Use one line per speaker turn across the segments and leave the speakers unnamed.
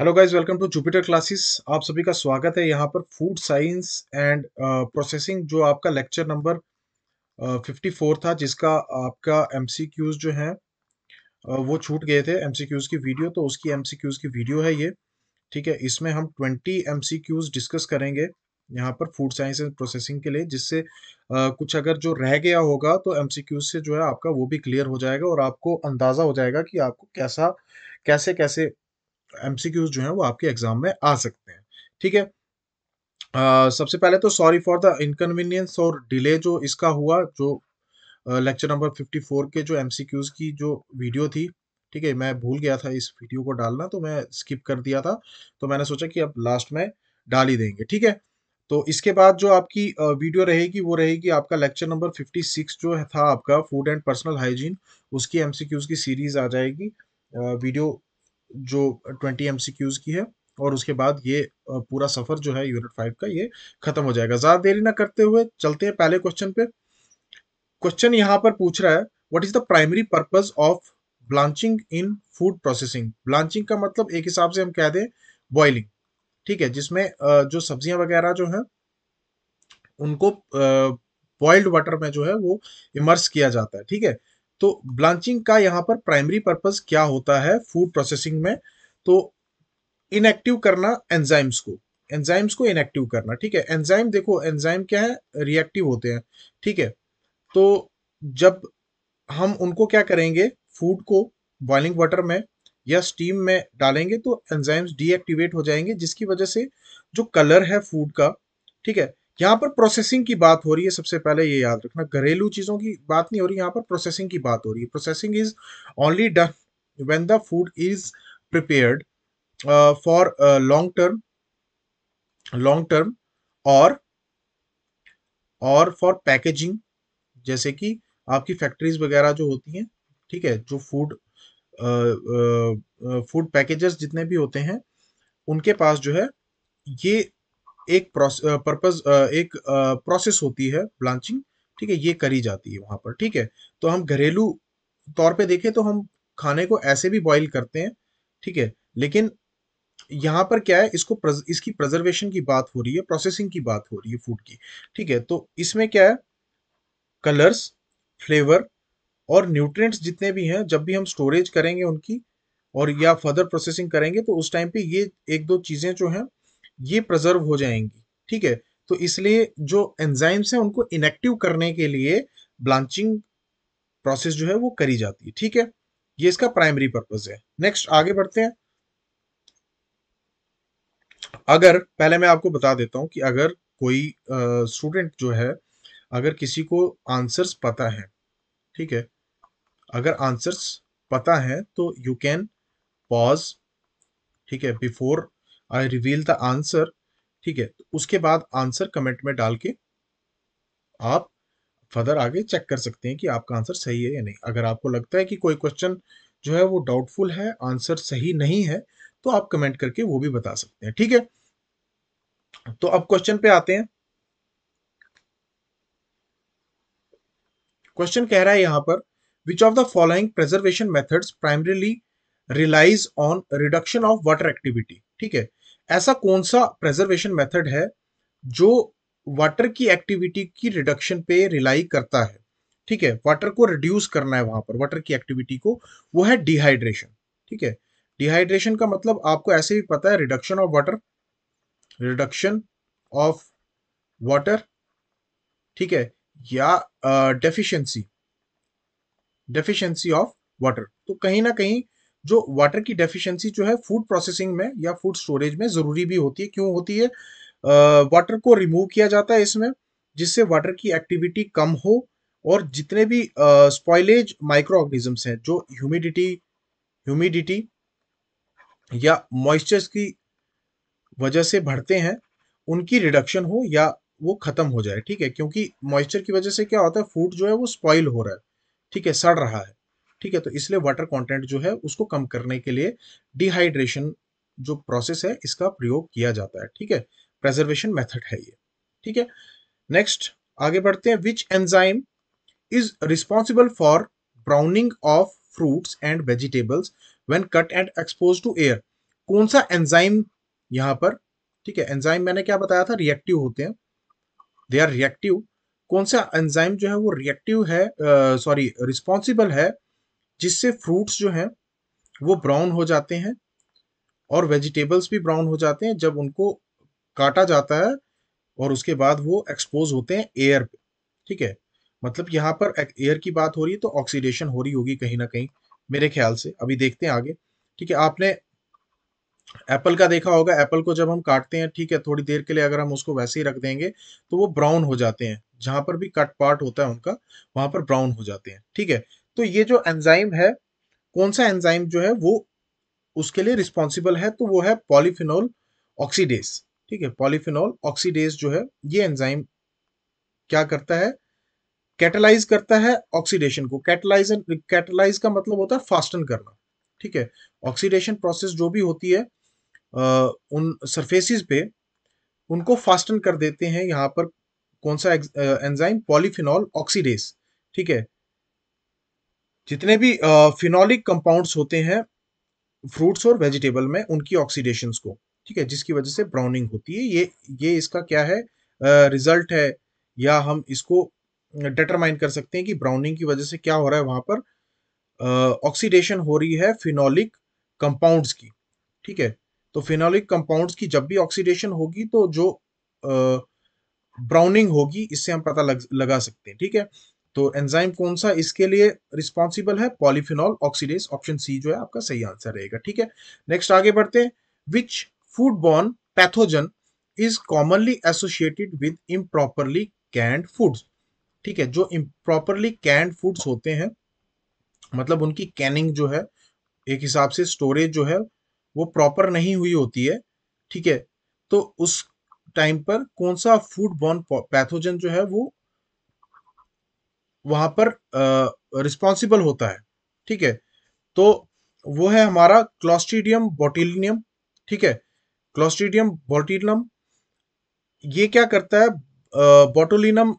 hello guys welcome to Jupiter classes आप सभी का स्वागत है यहाँ पर फूड साइंस एंड प्रोसेसिंग जो आपका लेक्चर नंबर फिफ्टी फोर था जिसका आपका एमसीक्यूज जो है uh, वो छूट गए थे एमसीक्यूज की वीडियो तो उसकी एमसीक्यूज की वीडियो है ये ठीक है इसमें हम ट्वेंटी एमसीक्यूज डिस्कस करेंगे यहाँ पर फूड साइंस एंड प्रोसेसिंग के लिए जिससे uh, कुछ अगर जो रह गया होगा तो एम से जो है आपका वो भी क्लियर हो जाएगा और आपको अंदाज़ा हो जाएगा कि आपको कैसा कैसे कैसे एमसीक्यूज जो है वो आपके एग्जाम में आ सकते हैं ठीक है Uh, सबसे पहले तो सॉरी फॉर द इनकन्वीनियंस और डिले जो इसका हुआ जो लेक्चर नंबर 54 के जो एमसीक्यूज की जो वीडियो थी ठीक है मैं भूल गया था इस वीडियो को डालना तो मैं स्किप कर दिया था तो मैंने सोचा कि अब लास्ट में डाल ही देंगे ठीक है तो इसके बाद जो आपकी वीडियो रहेगी वो रहेगी आपका लेक्चर नंबर 56 जो था आपका फूड एंड पर्सनल हाइजीन उसकी एमसीक्यूज की सीरीज आ जाएगी वीडियो जो ट्वेंटी एम की है और उसके बाद ये पूरा सफर जो है यूनिट फाइव का ये खत्म हो जाएगा ज्यादा देरी ना करते हुए चलते हैं पहले क्वेश्चन पे क्वेश्चन यहाँ पर पूछ रहा है what is the primary purpose of blanching in food processing blanching का मतलब एक हिसाब से हम कह दें बॉइलिंग ठीक है जिसमें जो सब्जियां वगैरह जो है उनको बॉइल्ड वाटर में जो है वो इमर्स किया जाता है ठीक है तो ब्लांचिंग का यहाँ पर प्राइमरी पर्पज क्या होता है फूड प्रोसेसिंग में तो इनएक्टिव करना एंजाइम्स को एंजाइम्स को इनएक्टिव करना ठीक है एंजाइम देखो एंजाइम क्या है रिएक्टिव होते हैं ठीक है तो जब हम उनको क्या करेंगे फूड को बॉइलिंग वाटर में या स्टीम में डालेंगे तो एंजाइम्स डीएक्टिवेट हो जाएंगे जिसकी वजह से जो कलर है फूड का ठीक है यहाँ पर प्रोसेसिंग की बात हो रही है सबसे पहले ये याद रखना घरेलू चीज़ों की बात नहीं हो रही यहाँ पर प्रोसेसिंग की बात हो रही है processing is only done when the food is prepared for long term long term और और फॉर पैकेजिंग जैसे कि आपकी फैक्ट्रीज वगैरह जो होती हैं ठीक है जो फूड फूड पैकेजेस जितने भी होते हैं उनके पास जो है ये एक पर्पज एक प्रोसेस होती है ब्लांचिंग ठीक है ये करी जाती है वहां पर ठीक है तो हम घरेलू तौर पे देखें तो हम खाने को ऐसे भी बॉईल करते हैं ठीक है लेकिन यहाँ पर क्या है इसको प्रज, इसकी प्रजर्वेशन की बात हो रही है प्रोसेसिंग की बात हो रही है फूड की ठीक है तो इसमें क्या है कलर्स फ्लेवर और न्यूट्रिएंट्स जितने भी हैं जब भी हम स्टोरेज करेंगे उनकी और या फर्दर प्रोसेसिंग करेंगे तो उस टाइम पे ये एक दो चीज़ें जो हैं ये प्रजर्व हो जाएंगी ठीक है तो इसलिए जो एंजाइम्स हैं उनको इनएक्टिव करने के लिए ब्लांचिंग प्रोसेस जो है वो करी जाती है ठीक है ये इसका प्राइमरी पर्पज है नेक्स्ट आगे बढ़ते हैं अगर पहले मैं आपको बता देता हूं कि अगर कोई स्टूडेंट जो है अगर किसी को आंसर्स पता है ठीक है अगर आंसर्स पता है तो यू कैन पॉज ठीक है before I reveal the answer ठीक है तो उसके बाद आंसर कमेंट में डाल के आप फर्दर आगे चेक कर सकते हैं कि आपका आंसर सही है या नहीं अगर आपको लगता है कि कोई क्वेश्चन जो है वो डाउटफुल है आंसर सही नहीं है तो आप कमेंट करके वो भी बता सकते हैं ठीक है तो अब क्वेश्चन पे आते हैं क्वेश्चन कह रहा है यहां पर which of the following preservation methods primarily relies on reduction of water activity ठीक है ऐसा कौन सा प्रेजर्वेशन मेथड है जो वाटर की एक्टिविटी की रिडक्शन पे रिलाई करता है ठीक है वाटर को रिड्यूस करना है वहां पर वाटर की एक्टिविटी को वो है डिहाइड्रेशन ठीक है डिहाइड्रेशन का मतलब आपको ऐसे भी पता है reduction of water reduction of water ठीक है या डेफिशिएंसी डेफिशिएंसी ऑफ वाटर तो कहीं ना कहीं जो वाटर की डेफिशिएंसी जो है फूड प्रोसेसिंग में या फूड स्टोरेज में ज़रूरी भी होती है क्यों होती है वाटर को रिमूव किया जाता है इसमें जिससे वाटर की एक्टिविटी कम हो और जितने भी स्पॉयलेज माइक्रो ऑर्गेनिजम्स हैं जो ह्यूमिडिटी ह्यूमिडिटी या मॉइस्चर्स की वजह से बढ़ते हैं उनकी रिडक्शन हो या वो ख़त्म हो जाए ठीक है क्योंकि मॉइस्चर की वजह से क्या होता है फूड जो है वो स्पॉइल हो रहा है ठीक है सड़ रहा है ठीक है तो इसलिए वाटर कंटेंट जो है उसको कम करने के लिए डिहाइड्रेशन जो प्रोसेस है इसका प्रयोग किया जाता है ठीक है प्रेजर्वेशन मेथड है ये ठीक है नेक्स्ट आगे बढ़ते हैं which enzyme is responsible for browning of fruits and vegetables when cut and expose to air कौन सा एंजाइम यहां पर ठीक है एंजाइम मैंने क्या बताया था रिएक्टिव होते हैं दे आर रिएक्टिव कौन सा एंजाइम जो है वो रिएक्टिव है सॉरी uh, रिस्पॉन्सिबल है जिससे फ्रूट्स जो हैं वो ब्राउन हो जाते हैं और वेजिटेबल्स भी ब्राउन हो जाते हैं जब उनको काटा जाता है और उसके बाद वो एक्सपोज होते हैं एयर पे ठीक है मतलब यहाँ पर एयर की बात हो रही है तो ऑक्सीडेशन हो रही होगी कहीं ना कहीं मेरे ख्याल से अभी देखते हैं आगे ठीक है आपने एप्पल का देखा होगा एप्पल को जब हम काटते हैं ठीक है थोड़ी देर के लिए अगर हम उसको वैसे ही रख देंगे तो वो ब्राउन हो जाते हैं जहां पर भी कट पार्ट होता है उनका वहां पर ब्राउन हो जाते हैं ठीक है तो ये जो एंजाइम है कौन सा एंजाइम जो है वो उसके लिए रिस्पॉन्सिबल है तो वो है पॉलीफिनोल ऑक्सीडेस ठीक है पॉलीफिनोल ऑक्सीडेस जो है ये एंजाइम क्या करता है कैटलाइज करता है ऑक्सीडेशन को कैटलाइज कैटलाइज का मतलब होता है फास्टन करना ठीक है ऑक्सीडेशन प्रोसेस जो भी होती है आ, उन सरफेसिस पे उनको फास्टन कर देते हैं यहाँ पर कौन सा एंजाइम पॉलीफिनॉल ऑक्सीडेस ठीक है जितने भी फिनॉलिक कंपाउंड्स होते हैं फ्रूट्स और वेजिटेबल में उनकी ऑक्सीडेशन को ठीक है जिसकी वजह से ब्राउनिंग होती है ये ये इसका क्या है रिजल्ट है या हम इसको डिटरमाइन कर सकते हैं कि ब्राउनिंग की वजह से क्या हो रहा है वहां पर ऑक्सीडेशन हो रही है फिनॉलिक कंपाउंड्स की ठीक है तो फिनॉलिक कंपाउंड्स की जब भी ऑक्सीडेशन होगी तो जो ब्राउनिंग होगी इससे हम पता लग लगा सकते हैं ठीक है तो एंजाइम कौन सा इसके लिए रिस्पॉन्सिबल है पॉलीफिनॉल ऑक्सीडेज ऑप्शन सी जो है आपका सही आंसर रहेगा ठीक है नेक्स्ट आगे बढ़ते हैं which food borne pathogen is commonly associated with improperly canned foods ठीक है जो इम्प्रॉपरली कैंड फूड्स होते हैं मतलब उनकी कैनिंग जो है एक हिसाब से स्टोरेज जो है वो प्रॉपर नहीं हुई होती है ठीक है तो उस टाइम पर कौन सा फूड बॉर्न पैथोजन जो है वो वहां पर रिस्पॉन्सिबल होता है ठीक है तो वो है हमारा क्लॉस्ट्रीडियम बोटिलियम ठीक है क्लॉस्ट्रीडियम बोटिलम ये क्या करता है बोटोलिनम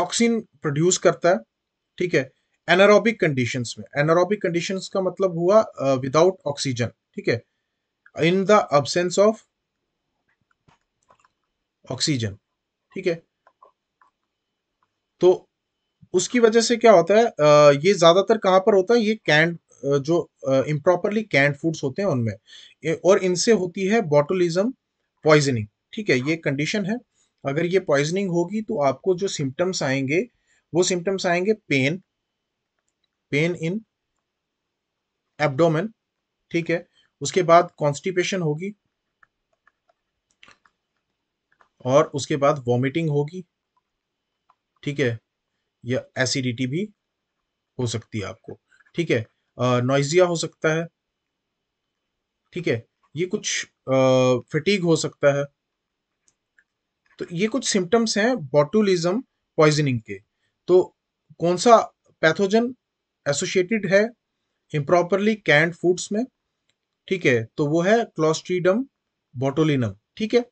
टॉक्सिन प्रोड्यूस करता है ठीक है एनारोबिक कंडीशंस में एनारोबिक कंडीशंस का मतलब हुआ विदाउट ऑक्सीजन ठीक है in the absence of oxygen ठीक है तो उसकी वजह से क्या होता है ये ज़्यादातर कहाँ पर होता है ये कैंड जो इम्प्रॉपरली कैंड फूड्स होते हैं उनमें और इनसे होती है बॉटोलिज्म पॉइजनिंग ठीक है ये कंडीशन है अगर ये पॉइजनिंग होगी तो आपको जो सिम्टम्स आएंगे वो सिम्टम्स आएंगे पेन पेन इन एब्डोमेन ठीक है उसके बाद कॉन्स्टिपेशन होगी और उसके बाद वॉमिटिंग होगी ठीक है या एसिडिटी भी हो सकती है आपको ठीक है नोइजिया हो सकता है ठीक है ये कुछ फटीग हो सकता है तो ये कुछ सिम्टम्स हैं बॉटुलिज्म पॉइजनिंग के तो कौन सा पैथोजन एसोसिएटेड है इम्प्रॉपरली कैंड फूड्स में ठीक है तो वो है क्लोस्ट्रीडम बोटोलिनम ठीक है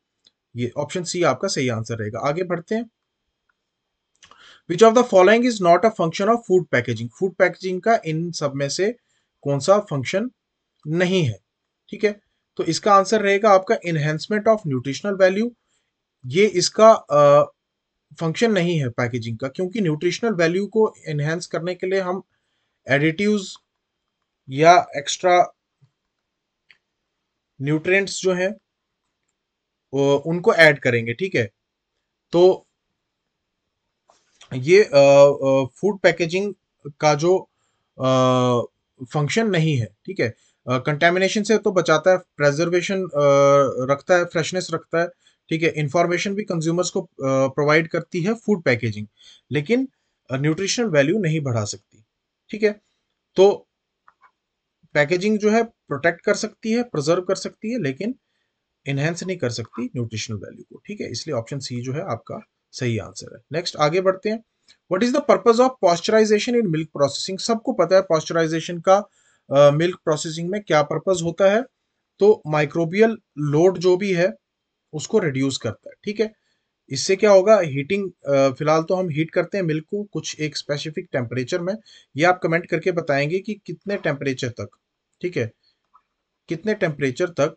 ये ऑप्शन सी आपका सही आंसर रहेगा आगे बढ़ते हैं which of the following is not a function of food packaging food packaging का इन सब में से कौन सा फंक्शन नहीं है ठीक है तो इसका आंसर रहेगा आपका इनहेंसमेंट ऑफ न्यूट्रिशनल वैल्यू ये इसका फंक्शन uh, नहीं है पैकेजिंग का क्योंकि न्यूट्रिशनल वैल्यू को इनहेंस करने के लिए हम एडिटिव्स या एक्स्ट्रा न्यूट्रिएंट्स जो हैं उनको ऐड करेंगे ठीक है तो ये फूड पैकेजिंग का जो फंक्शन नहीं है ठीक है कंटेमिनेशन से तो बचाता है प्रेजर्वेशन रखता है फ्रेशनेस रखता है ठीक है इंफॉर्मेशन भी कंज्यूमर्स को प्रोवाइड करती है फूड पैकेजिंग लेकिन न्यूट्रिशनल वैल्यू नहीं बढ़ा सकती ठीक है तो पैकेजिंग जो है प्रोटेक्ट कर सकती है प्रिजर्व कर सकती है लेकिन इनहेंस नहीं कर सकती न्यूट्रिशनल वैल्यू को ठीक है इसलिए ऑप्शन सी जो है आपका सही आंसर है नेक्स्ट आगे बढ़ते हैं what is the purpose of pasteurization in milk processing सबको पता है पॉस्चराइजेशन का मिल्क uh, प्रोसेसिंग में क्या पर्पज होता है तो माइक्रोबियल लोड जो भी है उसको रिड्यूस करता है ठीक है इससे क्या होगा हीटिंग फिलहाल तो हम हीट करते हैं मिल्क को कुछ एक स्पेसिफिक टेम्परेचर में ये आप कमेंट करके बताएंगे कि कितने टेम्परेचर तक ठीक है कितने टेम्परेचर तक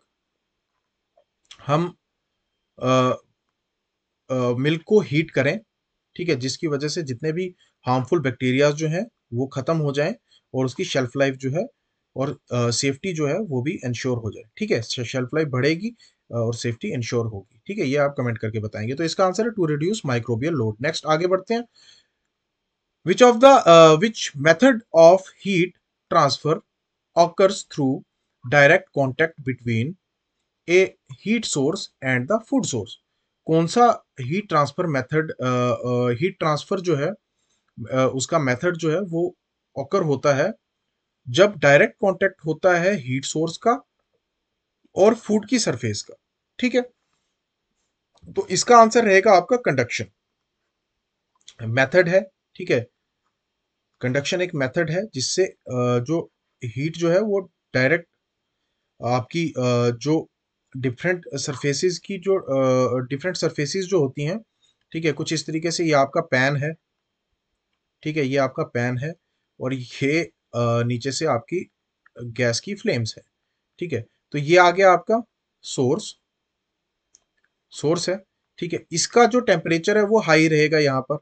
हम मिल्क को हीट करें ठीक है जिसकी वजह से जितने भी हार्मफुल बैक्टीरियाज जो हैं वो ख़त्म हो जाएं और उसकी शेल्फ लाइफ जो है और सेफ्टी जो है वो भी इंश्योर हो जाए ठीक है शेल्फ लाइफ बढ़ेगी और सेफ्टी इंश्योर होगी ठीक है ये आप कमेंट करके बताएंगे तो इसका आंसर है to reduce microbial load next आगे बढ़ते हैं which of the which method of heat transfer occurs through direct contact between a heat source and the food source कौन सा heat transfer method heat transfer जो है uh, उसका method जो है वो ऑकर होता है जब डायरेक्ट कांटेक्ट होता है हीट सोर्स का और फूड की सरफेस का ठीक है तो इसका आंसर रहेगा आपका कंडक्शन मेथड है ठीक है कंडक्शन एक मेथड है जिससे जो हीट जो है वो डायरेक्ट आपकी जो डिफरेंट सरफेसेस की जो डिफरेंट uh, सरफेसेस जो होती हैं ठीक है कुछ इस तरीके से ये आपका पैन है ठीक है ये आपका पैन है और ये uh, नीचे से आपकी गैस की फ्लेम्स है ठीक है तो ये आ गया आपका सोर्स सोर्स है ठीक है इसका जो टेम्परेचर है वो हाई रहेगा यहाँ पर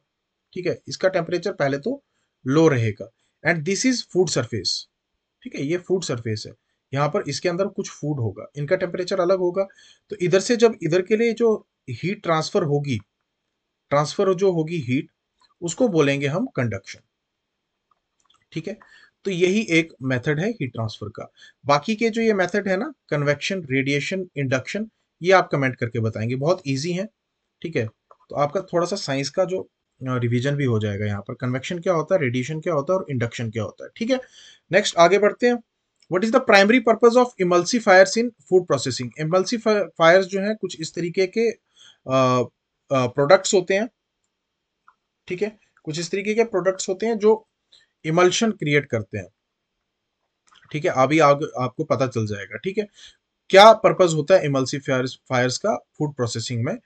ठीक है इसका टेम्परेचर पहले तो लो रहेगा and this is food surface ठीक है ये फूड सरफेस है यहाँ पर इसके अंदर कुछ फूड होगा इनका टेम्परेचर अलग होगा तो इधर से जब इधर के लिए जो हीट ट्रांसफ़र होगी ट्रांसफ़र जो होगी हीट उसको बोलेंगे हम कंडक्शन ठीक है तो यही एक मेथड है हीट ट्रांसफ़र का बाकी के जो ये मेथड है ना कन्वेक्शन रेडिएशन इंडक्शन ये आप कमेंट करके बताएंगे बहुत ईजी है ठीक है तो आपका थोड़ा सा साइंस का जो रिवीजन भी हो जाएगा यहाँ पर कन्वेक्शन क्या होता है रेडिएशन क्या होता है और इंडक्शन क्या होता है ठीक है नेक्स्ट आगे बढ़ते हैं what is the primary purpose of emulsifiers in food processing emulsifiers जो है कुछ इस तरीके के प्रोडक्ट्स होते हैं ठीक है कुछ इस तरीके के प्रोडक्ट्स होते हैं जो इमल्शन क्रिएट करते हैं ठीक है अभी आग, आपको पता चल जाएगा ठीक है क्या पर्पज होता है इमल्सी फायर्स का फूड प्रोसेसिंग में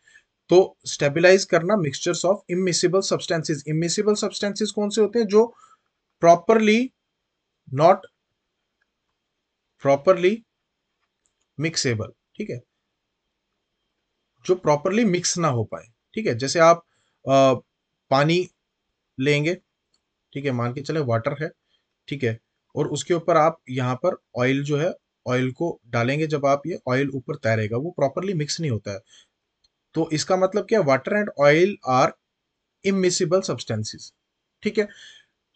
तो स्टेबिलाईज करना mixtures of immiscible substances immiscible substances कौन से होते हैं जो प्रॉपरली नॉट प्रॉपरली मिक्सेबल ठीक है जो प्रॉपरली मिक्स ना हो पाए ठीक है जैसे आप आ, पानी लेंगे ठीक है मान के चले वाटर है ठीक है और उसके ऊपर आप यहाँ पर ऑयल जो है ऑयल को डालेंगे जब आप ये ऑयल ऊपर तैरेगा वो प्रॉपरली मिक्स नहीं होता है तो इसका मतलब क्या water and oil are immiscible substances ठीक है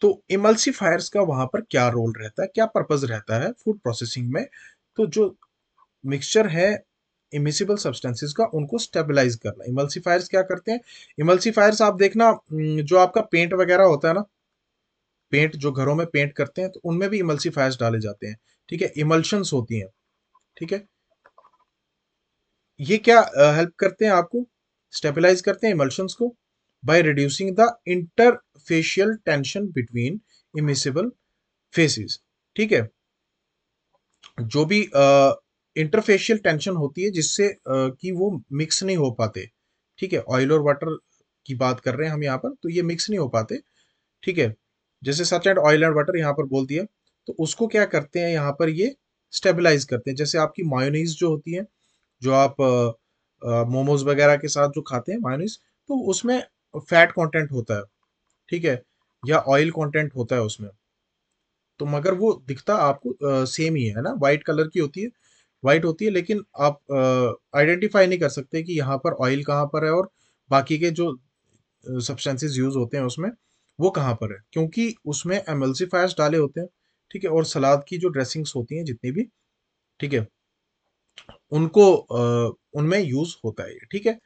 तो इमल्सीफायर्स का वहां पर क्या रोल रहता है क्या पर्पज रहता है फूड प्रोसेसिंग में तो जो मिक्सचर है इमिसिबल सब्सटेंसेस का उनको स्टेबलाइज करना इमल्सीफायर्स क्या करते हैं इमल्सीफायर्स आप देखना जो आपका पेंट वगैरह होता है ना पेंट जो घरों में पेंट करते हैं तो उनमें भी इमल्सीफायर्स डाले जाते हैं ठीक है इमल्शंस होती हैं ठीक है ये क्या हेल्प करते हैं आपको स्टेबलाइज करते हैं इमल्शंस को by reducing the interfacial tension between immiscible phases ठीक है जो भी इंटरफेशियल टेंशन होती है जिससे uh, कि वो मिक्स नहीं हो पाते ठीक है ऑयल और वाटर की बात कर रहे हैं हम यहाँ पर तो ये मिक्स नहीं हो पाते ठीक है जैसे such and oil and water यहाँ पर बोल दिया तो उसको क्या करते हैं यहाँ पर ये स्टेबलाइज करते हैं जैसे आपकी मायोनीज जो होती है जो आप मोमोज uh, वगैरह uh, के साथ जो खाते हैं मायोनीज तो उसमें फैट कंटेंट होता है ठीक है या ऑयल कंटेंट होता है उसमें तो मगर वो दिखता आपको आ, सेम ही है ना वाइट कलर की होती है वाइट होती है लेकिन आप आइडेंटिफाई नहीं कर सकते कि यहाँ पर ऑयल कहाँ पर है और बाकी के जो सब्सटेंसेस यूज़ होते हैं उसमें वो कहाँ पर है क्योंकि उसमें एमल्सीफायर्स डाले होते हैं ठीक है और सलाद की जो ड्रेसिंग्स होती हैं जितनी भी ठीक है उनको उनमें यूज़ होता है ठीक है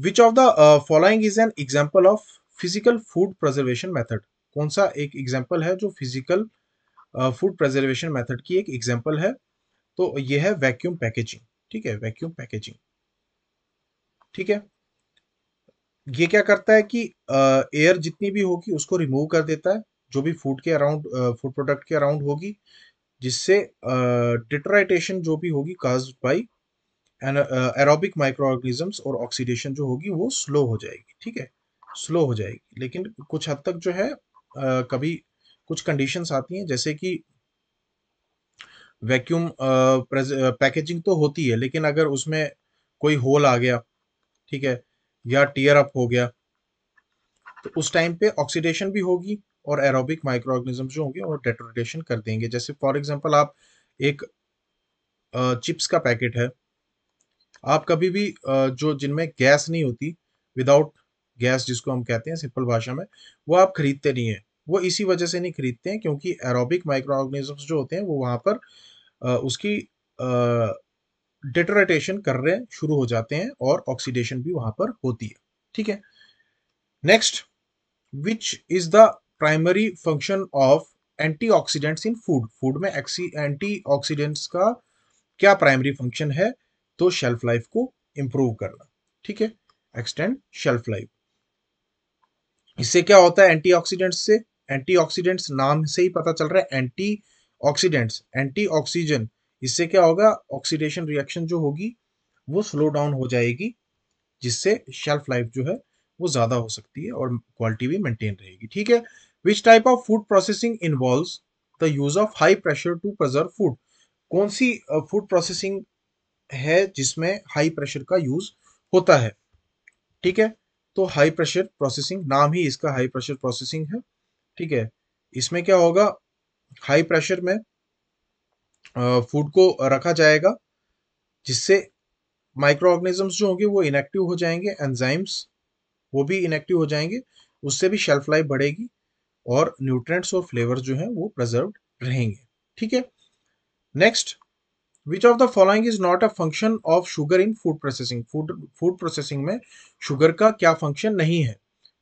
which of the following is an example of physical food preservation method कौन सा एक एग्जाम्पल है जो फिजिकल फूड प्रजर्वेशन मैथड की एक एग्जाम्पल है तो यह है वैक्यूम पैकेजिंग ठीक है वैक्यूम पैकेजिंग ठीक है ये क्या करता है कि एयर uh, जितनी भी होगी उसको रिमूव कर देता है जो भी फूड के अराउंड फूड प्रोडक्ट के अराउंड होगी जिससे डिट्राइटेशन uh, जो भी होगी caused by aerobic micro organisms और ऑक्सीडेशन जो होगी वो स्लो हो जाएगी ठीक है स्लो हो जाएगी लेकिन कुछ हद तक जो है आ, कभी कुछ कंडीशंस आती हैं जैसे कि वैक्यूम पैकेजिंग तो होती है लेकिन अगर उसमें कोई होल आ गया ठीक है या टीयर अप हो गया तो उस टाइम पे ऑक्सीडेशन भी होगी और एरोबिक माइक्रो ऑर्गेनिज्म जो होंगे वो डेटोरेशन कर देंगे जैसे फॉर एग्जांपल आप एक चिप्स का पैकेट है आप कभी भी जो जिनमें गैस नहीं होती विदाउट गैस जिसको हम कहते हैं सिंपल भाषा में वो आप खरीदते नहीं हैं वो इसी वजह से नहीं खरीदते हैं क्योंकि एरोबिक माइक्रो ऑर्गेनिजम्स जो होते हैं वो वहाँ पर उसकी डिटोरेटेशन कर रहे शुरू हो जाते हैं और ऑक्सीडेशन भी वहाँ पर होती है ठीक है next which is the primary function of antioxidants in food food में एंटीऑक्सीडेंट्स का क्या प्राइमरी फंक्शन है तो शेल्फ लाइफ को इम्प्रूव करना ठीक है एक्सटेंड शेल्फ लाइफ इससे क्या होता है एंटीऑक्सीडेंट्स से एंटीऑक्सीडेंट्स नाम से ही पता चल रहा है एंटी ऑक्सीडेंट्स एंटी ऑक्सीजन इससे क्या होगा ऑक्सीडेशन रिएक्शन जो होगी वो स्लो डाउन हो जाएगी जिससे शेल्फ लाइफ जो है वो ज़्यादा हो सकती है और क्वालिटी भी मेंटेन रहेगी ठीक है which type of food processing involve the use of high pressure to preserve food कौन सी फूड प्रोसेसिंग है जिसमें हाई प्रेशर का यूज होता है ठीक है तो हाई प्रेशर प्रोसेसिंग नाम ही इसका हाई प्रेशर प्रोसेसिंग है ठीक है इसमें क्या होगा हाई प्रेशर में फूड को रखा जाएगा जिससे माइक्रो ऑर्गेनिजम्स जो होंगे वो इनएक्टिव हो जाएंगे एंजाइम्स वो भी इनएक्टिव हो जाएंगे उससे भी शेल्फ लाइफ बढ़ेगी और न्यूट्रेंट्स और फ्लेवर जो हैं वो प्रिजर्व रहेंगे ठीक है next which of the following is not a function of sugar in food processing food food processing में शुगर का क्या फंक्शन नहीं है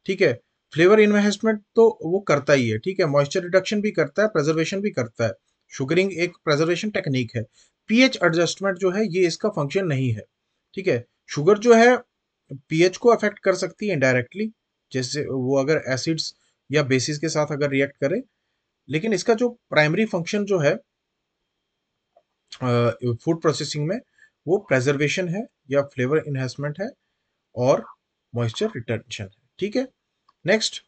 ठीक है फ्लेवर इन्वेस्टमेंट तो वो करता ही है ठीक है मॉइस्चर रिडक्शन भी करता है प्रेजर्वेशन भी करता है शुगरिंग एक प्रेजर्वेशन टेक्निक है पीएच एडजस्टमेंट जो है ये इसका फंक्शन नहीं है ठीक है शुगर जो है पीएच को अफेक्ट कर सकती है डायरेक्टली जैसे वो अगर एसिड्स या बेसिस के साथ अगर रिएक्ट करे लेकिन इसका जो प्राइमरी फंक्शन जो है फूड प्रोसेसिंग में वो प्रेजर्वेशन है या फ्लेवर इन्हेंसमेंट है और मॉइस्चर रिटेंशन है ठीक है next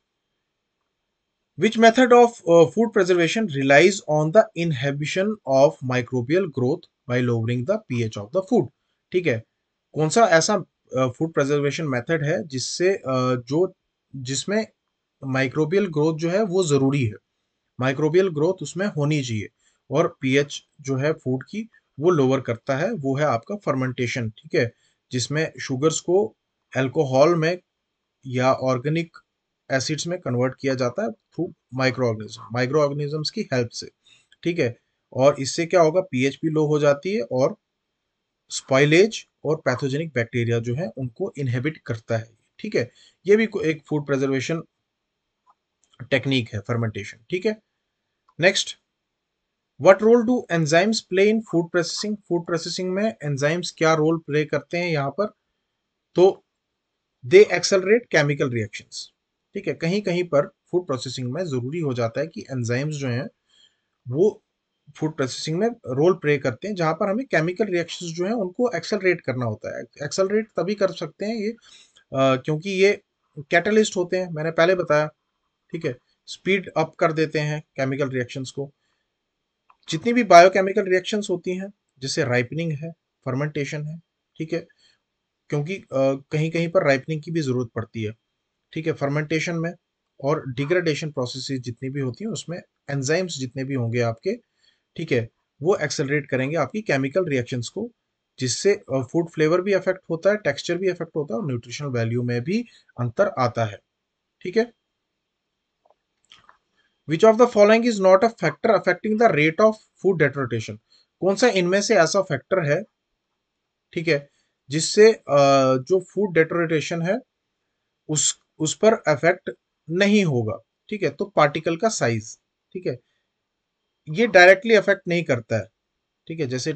which method of food preservation relies on the inhibition of microbial growth by lowering the the of the food ठीक है कौन सा ऐसा फूड प्रेजर्वेशन मेथड है जिससे uh, जो जिसमें माइक्रोबियल ग्रोथ जो है वो ज़रूरी है माइक्रोबियल ग्रोथ उसमें होनी चाहिए और पीएच जो है फूड की वो लोअर करता है वो है आपका फर्मेंटेशन ठीक है जिसमें शुगर्स को अल्कोहल में या ऑर्गेनिक एसिड्स में कन्वर्ट किया जाता है through micro organism micro organisms की हेल्प से ठीक है और इससे क्या होगा पीएच भी लो हो जाती है और स्पॉइलेज और पैथोजेनिक बैक्टीरिया जो है उनको इनहेबिट करता है ठीक है ये भी एक फूड प्रिजर्वेशन टेक्निक है फर्मेंटेशन ठीक है next what role do enzymes play in food processing food processing में एंजाइम्स क्या रोल प्ले करते हैं यहाँ पर तो दे एक्सेलरेट केमिकल रिएक्शंस ठीक है कहीं कहीं पर फूड प्रोसेसिंग में ज़रूरी हो जाता है कि एंजाइम्स जो हैं वो फूड प्रोसेसिंग में रोल प्ले करते हैं जहाँ पर हमें केमिकल रिएक्शंस जो हैं उनको एक्सेलरेट करना होता है एक्सेलरेट तभी कर सकते हैं ये आ, क्योंकि ये कैटलिस्ट होते हैं मैंने पहले बताया ठीक है स्पीड अप कर देते हैं केमिकल रिएक्शंस को जितनी भी बायोकेमिकल रिएक्शंस होती हैं जैसे राइपनिंग है फर्मेंटेशन है ठीक है क्योंकि कहीं कहीं पर राइपनिंग की भी ज़रूरत पड़ती है ठीक है फर्मेंटेशन में और डिग्रेडेशन प्रोसेस जितनी भी होती हैं उसमें एंजाइम्स जितने भी होंगे आपके ठीक है वो एक्सेलरेट करेंगे आपकी केमिकल रिएक्शंस को जिससे फूड फ्लेवर भी अफेक्ट होता है टेक्सचर भी अफेक्ट होता है और न्यूट्रिशनल वैल्यू में भी अंतर आता है ठीक है which of the following is not a factor affecting the rate of food deterioration कौन सा इनमें से ऐसा फैक्टर है ठीक है जिससे जो फूड डेट्रोटेशन है उस उस पर अफेक्ट नहीं होगा ठीक है तो पार्टिकल का साइज ठीक है ये डायरेक्टली अफेक्ट नहीं करता है ठीक है जैसे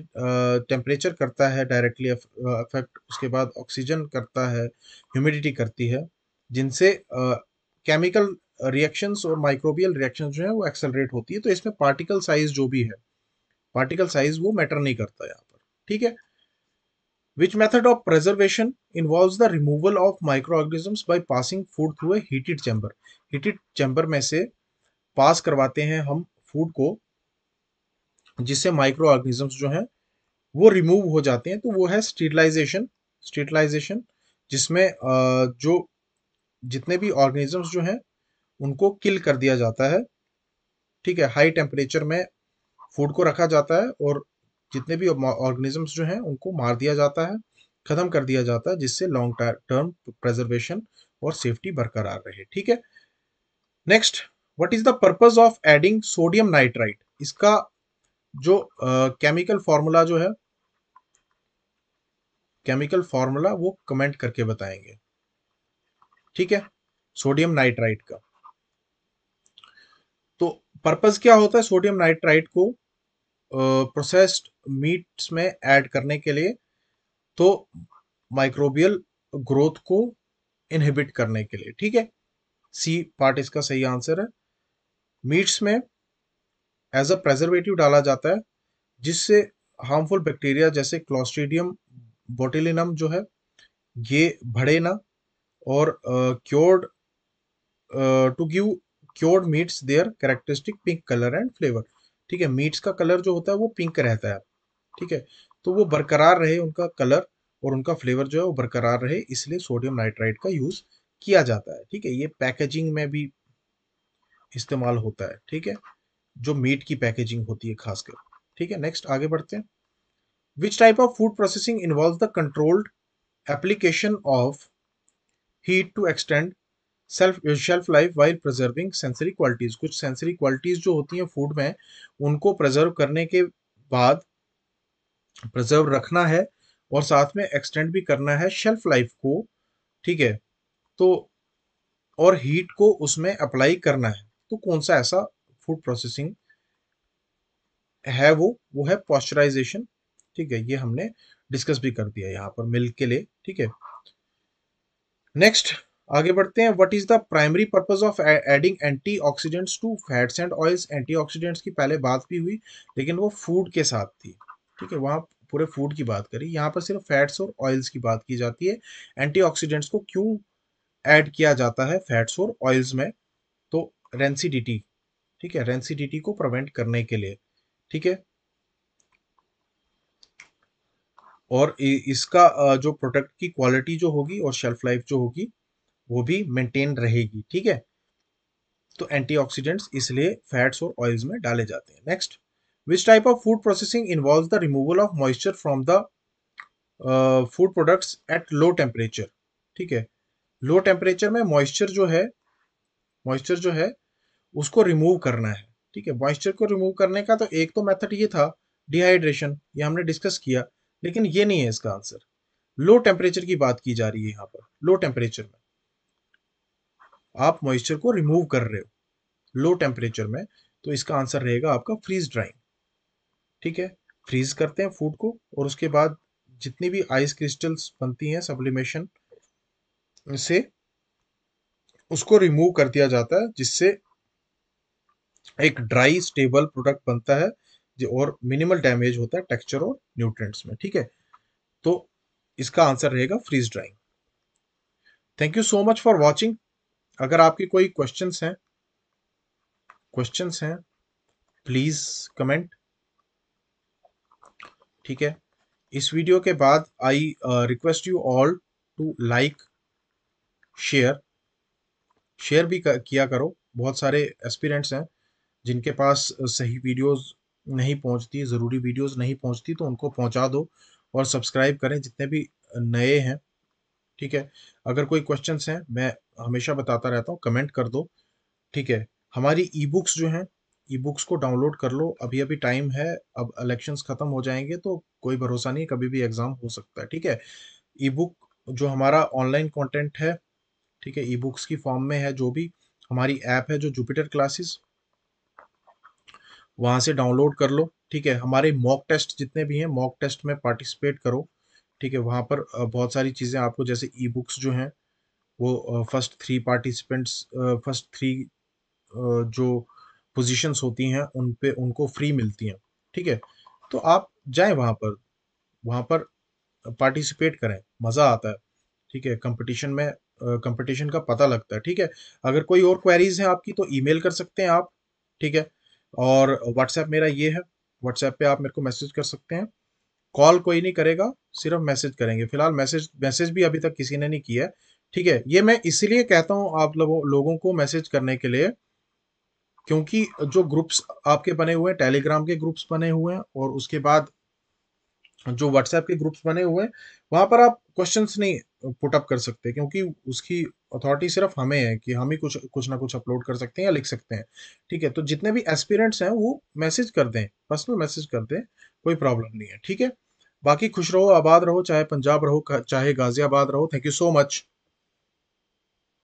टेम्परेचर करता है डायरेक्टली अफेक्ट उसके बाद ऑक्सीजन करता है ह्यूमिडिटी करती है जिनसे केमिकल रिएक्शंस और माइक्रोबियल रिएक्शंस जो है वो एक्सेलरेट होती है तो इसमें पार्टिकल साइज जो भी है पार्टिकल साइज वो मैटर नहीं करता यहाँ पर ठीक है which method of preservation involve the removal of micro organisms by passing food through a heated chamber heated chamber में से पास करवाते हैं हम फूड को जिससे माइक्रो ऑर्गेनिजम्स जो हैं वो रिमूव हो जाते हैं तो वो है स्टीरलाइजेशन स्टीरलाइजेशन जिसमें जो जितने भी ऑर्गेनिजम्स जो हैं उनको किल कर दिया जाता है ठीक है हाई टेम्परेचर में फूड को रखा जाता है और जितने भी ऑर्गेनिजम्स जो हैं उनको मार दिया जाता है ख़त्म कर दिया जाता है जिससे लॉन्ग टर्म प्रेजर्वेशन और सेफ्टी बरकरार रहे ठीक है next what is the purpose of adding sodium nitrite इसका जो केमिकल uh, फॉर्मूला जो है केमिकल फॉर्मूला वो कमेंट करके बताएंगे ठीक है सोडियम नाइट्राइट का पर्पज़ क्या होता है सोडियम नाइट्राइट को प्रोसेस्ड मीट्स में ऐड करने के लिए तो माइक्रोबियल ग्रोथ को इनहिबिट करने के लिए ठीक है सी पार्ट इसका सही आंसर है मीट्स में एज अ प्रेजर्वेटिव डाला जाता है जिससे हार्मफुल बैक्टीरिया जैसे क्लोस्ट्रीडियम बोटिलिनम जो है ये बढ़े ना और cured to give cured meats their characteristic pink colour and flavour ठीक है मीट्स का कलर जो होता है वो पिंक रहता है ठीक है तो वो बरकरार रहे उनका कलर और उनका फ्लेवर जो है वो बरकरार रहे इसलिए सोडियम नाइट्राइट का यूज़ किया जाता है ठीक है ये पैकेजिंग में भी इस्तेमाल होता है ठीक है जो मीट की पैकेजिंग होती है खासकर ठीक है नेक्स्ट आगे बढ़ते हैं which type of food processing involve the controlled application of heat to extend self shelf life while preserving sensory qualities कुछ सेंसरी क्वालिटीज़ जो होती हैं फूड में उनको प्रजर्व करने के बाद प्रिजर्व रखना है और साथ में एक्सटेंड भी करना है शेल्फ लाइफ को ठीक है तो और हीट को उसमें अप्लाई करना है तो कौन सा ऐसा फूड प्रोसेसिंग है वो वो है पॉस्चराइजेशन ठीक है ये हमने डिस्कस भी कर दिया यहाँ पर मिल्क के लिए ठीक है नेक्स्ट आगे बढ़ते हैं what is the primary purpose of adding antioxidants to fats and oils antioxidants की पहले बात भी हुई लेकिन वो फूड के साथ थी ठीक है वहाँ पूरे फूड की बात करी यहाँ पर सिर्फ फैट्स और ऑयल्स की बात की जाती है एंटीऑक्सीडेंट्स को क्यों ऐड किया जाता है फैट्स और ऑयल्स में तो रेंसिडिटी ठीक है रेंसिडिटी को प्रिवेंट करने के लिए ठीक है और इसका जो प्रोडक्ट की क्वालिटी जो होगी और शेल्फ लाइफ जो होगी वो भी मेंटेन रहेगी ठीक है तो एंटीऑक्सीडेंट्स इसलिए फैट्स और ऑयल्स में डाले जाते हैं next which type of food processing involve the removal of moisture from the food products at low temperature ठीक है लो टेम्परेचर में मॉइस्चर जो है मॉइस्चर जो है उसको रिमूव करना है ठीक है मॉइस्चर को रिमूव करने का तो एक तो मेथड ये था डिहाइड्रेशन ये हमने डिस्कस किया लेकिन ये नहीं है इसका आंसर लो टेम्परेचर की बात की जा रही है यहाँ पर लो टेम्परेचर में आप मॉइस्चर को रिमूव कर रहे हो लो टेम्परेचर में तो इसका आंसर रहेगा आपका फ्रीज ड्राइंग ठीक है फ्रीज करते हैं फूड को और उसके बाद जितनी भी आइस क्रिस्टल्स बनती हैं सब्लिमेशन से उसको रिमूव कर दिया जाता है जिससे एक ड्राई स्टेबल प्रोडक्ट बनता है जो और मिनिमल डैमेज होता है टेक्सचर और न्यूट्रिएंट्स में ठीक है तो इसका आंसर रहेगा freeze drying thank you so much for watching अगर आपके कोई क्वेश्चंस हैं क्वेश्चंस हैं प्लीज़ कमेंट ठीक है इस वीडियो के बाद I request you all to like share share भी किया करो बहुत सारे एस्पिरेंट्स हैं जिनके पास uh, सही वीडियोस नहीं पहुंचती ज़रूरी वीडियोस नहीं पहुंचती तो उनको पहुंचा दो और सब्सक्राइब करें जितने भी uh, नए हैं ठीक है अगर कोई क्वेश्चंस हैं मैं हमेशा बताता रहता हूँ कमेंट कर दो ठीक है हमारी ई बुक्स जो हैं ई बुक्स को डाउनलोड कर लो अभी अभी टाइम है अब इलेक्शंस ख़त्म हो जाएंगे तो कोई भरोसा नहीं कभी भी एग्ज़ाम हो सकता है ठीक है ई बुक जो हमारा ऑनलाइन कंटेंट है ठीक है ई बुक्स की फॉर्म में है जो भी हमारी ऐप है जो जुपिटर क्लासेस वहाँ से डाउनलोड कर लो ठीक है हमारे मॉक टेस्ट जितने भी हैं मॉक टेस्ट में पार्टिसिपेट करो ठीक है वहाँ पर बहुत सारी चीज़ें आपको जैसे ई बुक्स जो हैं वो first three participants first three जो पोजीशंस होती हैं उन पे उनको फ्री मिलती हैं ठीक है तो आप जाएं वहाँ पर वहाँ पर पार्टिसिपेट करें मज़ा आता है ठीक है कंपटीशन में कंपटीशन का पता लगता है ठीक है अगर कोई और क्वेरीज हैं आपकी तो ईमेल कर सकते हैं आप ठीक है और व्हाट्सएप मेरा ये है व्हाट्सएप पे आप मेरे को मैसेज कर सकते हैं कॉल कोई नहीं करेगा सिर्फ मैसेज करेंगे फिलहाल मैसेज मैसेज भी अभी तक किसी ने नहीं किया है ठीक है ये मैं इसीलिए कहता हूं आप लोगों लोगों को मैसेज करने के लिए क्योंकि जो ग्रुप्स आपके बने हुए हैं टेलीग्राम के ग्रुप्स बने हुए हैं और उसके बाद जो व्हाट्सएप के ग्रुप्स बने हुए हैं वहां पर आप क्वेश्चंस नहीं पुटअप कर सकते क्योंकि उसकी अथॉरिटी सिर्फ हमें है कि हम ही कुछ कुछ ना कुछ अपलोड कर सकते हैं या लिख सकते हैं ठीक है तो जितने भी एस्पिरेंट्स हैं वो मैसेज कर दें पर्सनल मैसेज कर दें कोई प्रॉब्लम नहीं है ठीक है बाकी खुश रहो आबाद रहो चाहे पंजाब रहो चाहे गाजियाबाद रहो थैंक यू सो मच